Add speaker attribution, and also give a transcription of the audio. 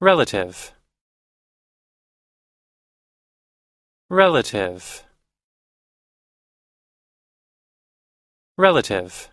Speaker 1: relative relative relative